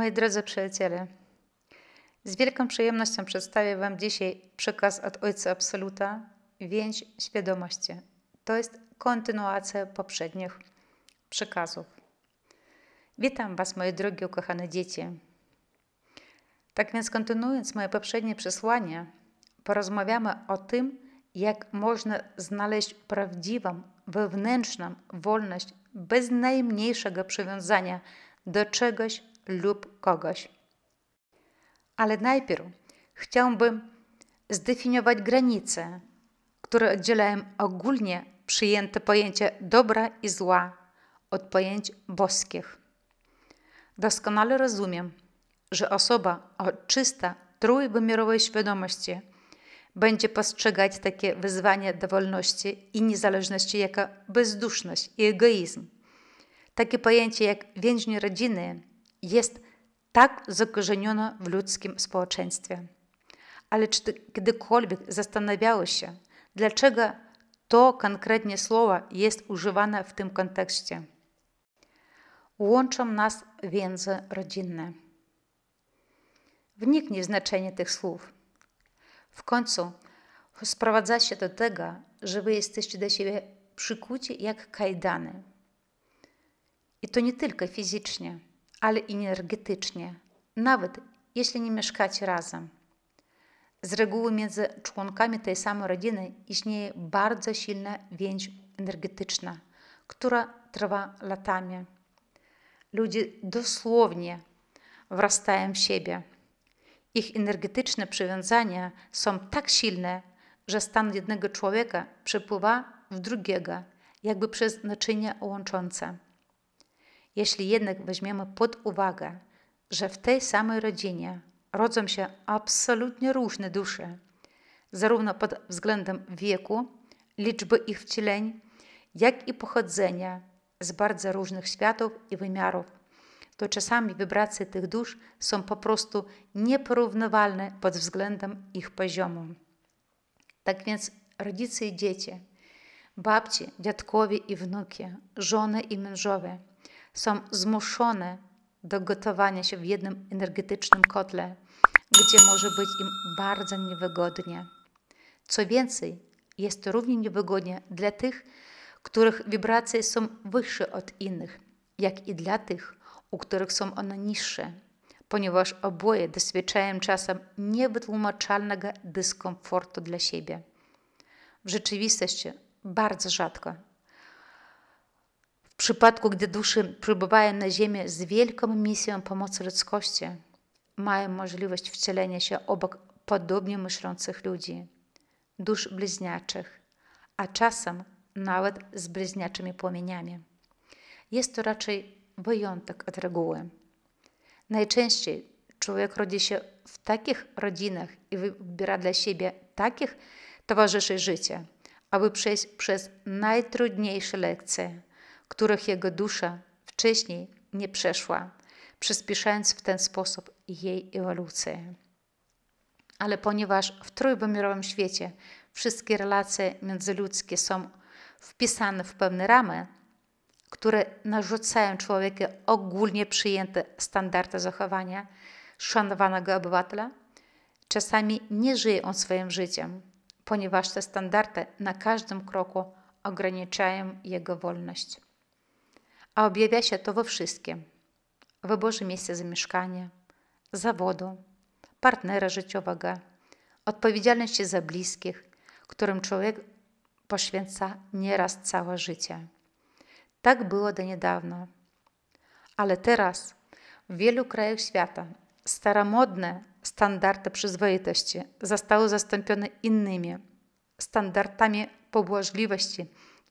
Moi drodzy przyjaciele, z wielką przyjemnością przedstawię Wam dzisiaj przekaz od Ojca Absoluta Więź Świadomości. To jest kontynuacja poprzednich przekazów. Witam Was, moje drogie ukochane dzieci. Tak więc, kontynuując moje poprzednie przesłanie, porozmawiamy o tym, jak można znaleźć prawdziwą, wewnętrzną wolność bez najmniejszego przywiązania do czegoś lub kogoś. Ale najpierw chciałbym zdefiniować granice, które oddzielają ogólnie przyjęte pojęcie dobra i zła od pojęć boskich. Doskonale rozumiem, że osoba o czysta, trójwymiarowej świadomości będzie postrzegać takie wyzwanie do wolności i niezależności jako bezduszność i egoizm. Takie pojęcie jak więźni rodziny jest tak zakorzeniona w ludzkim społeczeństwie. Ale czy ty kiedykolwiek zastanawiałeś się, dlaczego to konkretnie słowo jest używane w tym kontekście? Łączą nas więzy rodzinne. Wniknij w znaczenie tych słów. W końcu sprowadza się do tego, że wy jesteście do siebie przykuci jak kajdany. I to nie tylko fizycznie – ale energetycznie, nawet jeśli nie mieszkacie razem. Z reguły między członkami tej samej rodziny istnieje bardzo silna więź energetyczna, która trwa latami. Ludzie dosłownie wrastają w siebie. Ich energetyczne przywiązania są tak silne, że stan jednego człowieka przepływa w drugiego, jakby przez naczynia łączące. Jeśli jednak weźmiemy pod uwagę, że w tej samej rodzinie rodzą się absolutnie różne dusze, zarówno pod względem wieku, liczby ich wcieleń, jak i pochodzenia z bardzo różnych światów i wymiarów, to czasami wibracje tych dusz są po prostu nieporównywalne pod względem ich poziomu. Tak więc rodzice i dzieci, babci, dziadkowie i wnuki, żony i mężowie – są zmuszone do gotowania się w jednym energetycznym kotle, gdzie może być im bardzo niewygodnie. Co więcej, jest to równie niewygodnie dla tych, których wibracje są wyższe od innych, jak i dla tych, u których są one niższe, ponieważ oboje doświadczają czasem niewytłumaczalnego dyskomfortu dla siebie. W rzeczywistości bardzo rzadko przypadku, gdy dusze przybywają na Ziemię z wielką misją pomocy ludzkości, mają możliwość wcielenia się obok podobnie myślących ludzi, dusz bliźniaczych, a czasem nawet z bliźniaczymi płomieniami. Jest to raczej wyjątek od reguły. Najczęściej człowiek rodzi się w takich rodzinach i wybiera dla siebie takich towarzyszy życia, aby przejść przez najtrudniejsze lekcje – których jego dusza wcześniej nie przeszła, przyspieszając w ten sposób jej ewolucję. Ale ponieważ w trójwymiarowym świecie wszystkie relacje międzyludzkie są wpisane w pewne ramy, które narzucają człowiekowi ogólnie przyjęte standardy zachowania szanowanego obywatela, czasami nie żyje on swoim życiem, ponieważ te standardy na każdym kroku ograniczają jego wolność a objawia się to we wszystkim. W Boże miejsca zamieszkania, zawodu, partnera życiowego, odpowiedzialności za bliskich, którym człowiek poświęca nieraz całe życie. Tak było do niedawna. Ale teraz w wielu krajach świata staromodne standardy przyzwoitości zostały zastąpione innymi standardami pobłażliwości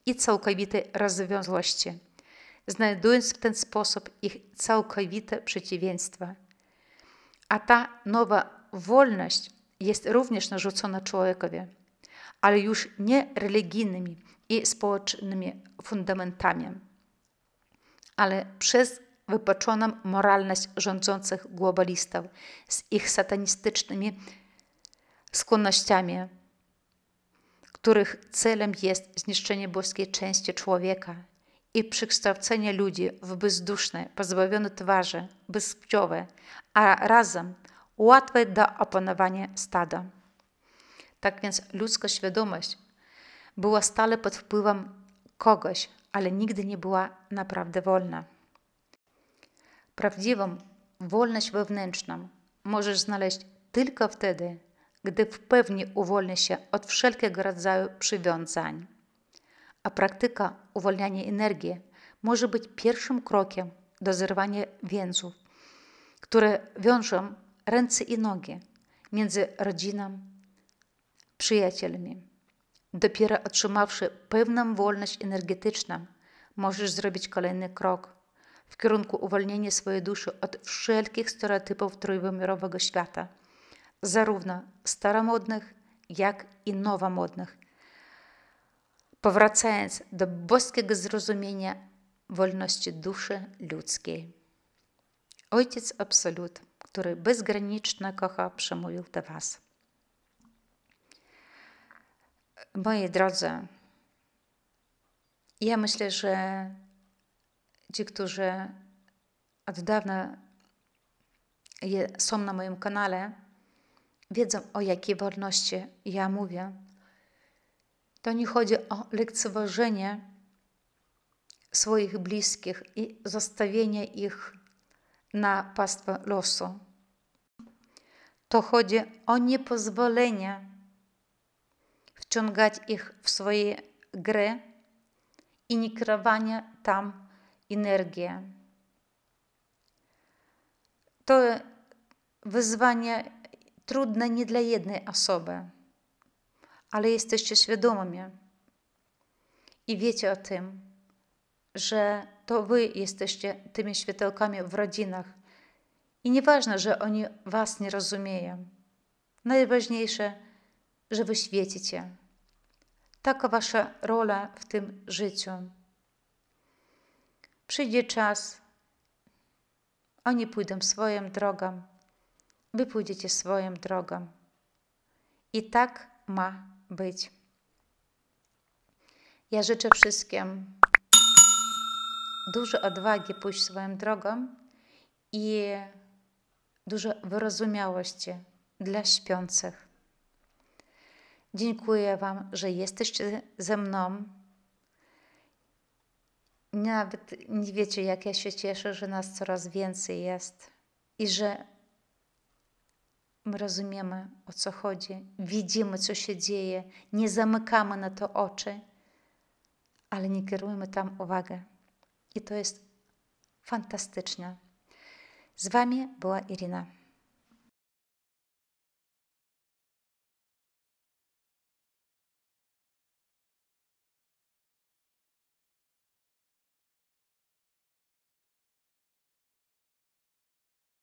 i całkowitej rozwiązłości znajdując w ten sposób ich całkowite przeciwieństwa. A ta nowa wolność jest również narzucona człowiekowi, ale już nie religijnymi i społecznymi fundamentami, ale przez wypaczoną moralność rządzących globalistów z ich satanistycznymi skłonnościami, których celem jest zniszczenie boskiej części człowieka – i przekształcenie ludzi w bezduszne, pozbawione twarzy, bezpciowe, a razem łatwe do opanowania stada. Tak więc ludzka świadomość była stale pod wpływem kogoś, ale nigdy nie była naprawdę wolna. Prawdziwą wolność wewnętrzną możesz znaleźć tylko wtedy, gdy w pełni uwolni się od wszelkiego rodzaju przywiązań a praktyka uwalniania energii może być pierwszym krokiem do zerwania więzów, które wiążą ręce i nogi między rodziną, przyjacielami. Dopiero otrzymawszy pewną wolność energetyczną, możesz zrobić kolejny krok w kierunku uwolnienia swojej duszy od wszelkich stereotypów trójwymiarowego świata, zarówno staromodnych, jak i nowomodnych, powracając do boskiego zrozumienia wolności duszy ludzkiej. Ojciec Absolut, który bezgranicznie kocha, przemówił do Was. Moi drodzy, ja myślę, że ci, którzy od dawna są na moim kanale, wiedzą o jakiej wolności ja mówię to nie chodzi o lekceważenie swoich bliskich i zostawienie ich na pastwę losu. To chodzi o niepozwolenie wciągać ich w swoje gry i nie kierowanie tam energii. To wyzwanie trudne nie dla jednej osoby ale jesteście świadomi i wiecie o tym, że to wy jesteście tymi światełkami w rodzinach. I nieważne, że oni was nie rozumieją. Najważniejsze, że wy świecicie. Taka wasza rola w tym życiu. Przyjdzie czas, oni pójdą swoją drogą, wy pójdziecie swoją drogą. I tak ma być. Ja życzę wszystkim dużo odwagi pójść swoją drogą i dużo wyrozumiałości dla śpiących. Dziękuję Wam, że jesteście ze mną. Nawet nie wiecie, jak ja się cieszę, że nas coraz więcej jest i że My rozumiemy, o co chodzi, widzimy, co się dzieje, nie zamykamy na to oczy, ale nie kierujemy tam uwagę. I to jest fantastyczne. Z Wami była Irina.